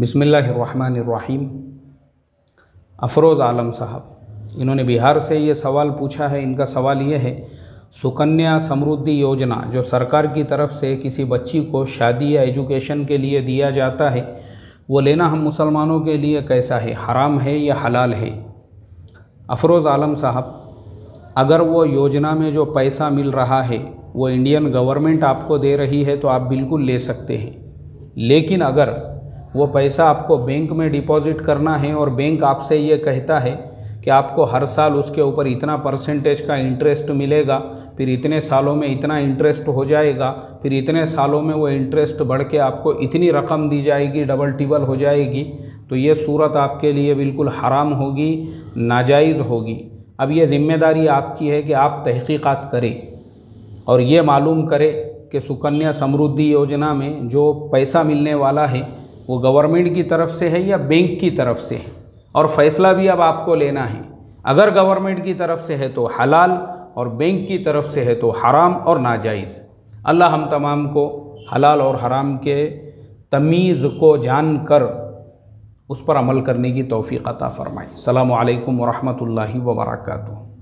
बिसमीम अफरोज़ आलम साहब इन्होंने बिहार से ये सवाल पूछा है इनका सवाल ये है सुकन्या समृद्धि योजना जो सरकार की तरफ से किसी बच्ची को शादी या एजुकेशन के लिए दिया जाता है वो लेना हम मुसलमानों के लिए कैसा है हराम है या हलाल है अफरोज़ आलम साहब अगर वो योजना में जो पैसा मिल रहा है वो इंडियन गवर्नमेंट आपको दे रही है तो आप बिल्कुल ले सकते हैं लेकिन अगर वो पैसा आपको बैंक में डिपॉजिट करना है और बैंक आपसे ये कहता है कि आपको हर साल उसके ऊपर इतना परसेंटेज का इंटरेस्ट मिलेगा फिर इतने सालों में इतना इंटरेस्ट हो जाएगा फिर इतने सालों में वो इंटरेस्ट बढ़ के आपको इतनी रकम दी जाएगी डबल टिबल हो जाएगी तो ये सूरत आपके लिए बिल्कुल हराम होगी नाजायज़ होगी अब ये ज़िम्मेदारी आपकी है कि आप तहकीक़ात करें और ये मालूम करें कि सुकन्या समृद्धि योजना में जो पैसा मिलने वाला है वो गवर्नमेंट की तरफ से है या बैंक की तरफ से है और फैसला भी अब आपको लेना है अगर गवर्नमेंट की तरफ से है तो हलाल और बैंक की तरफ से है तो हराम और नाजायज़ अल्लाह हम तमाम को हलाल और हराम के तमीज़ को जान कर उस पर अमल करने की तोफ़ी अता फ़रमाई अल्लाम वरहमल वर्का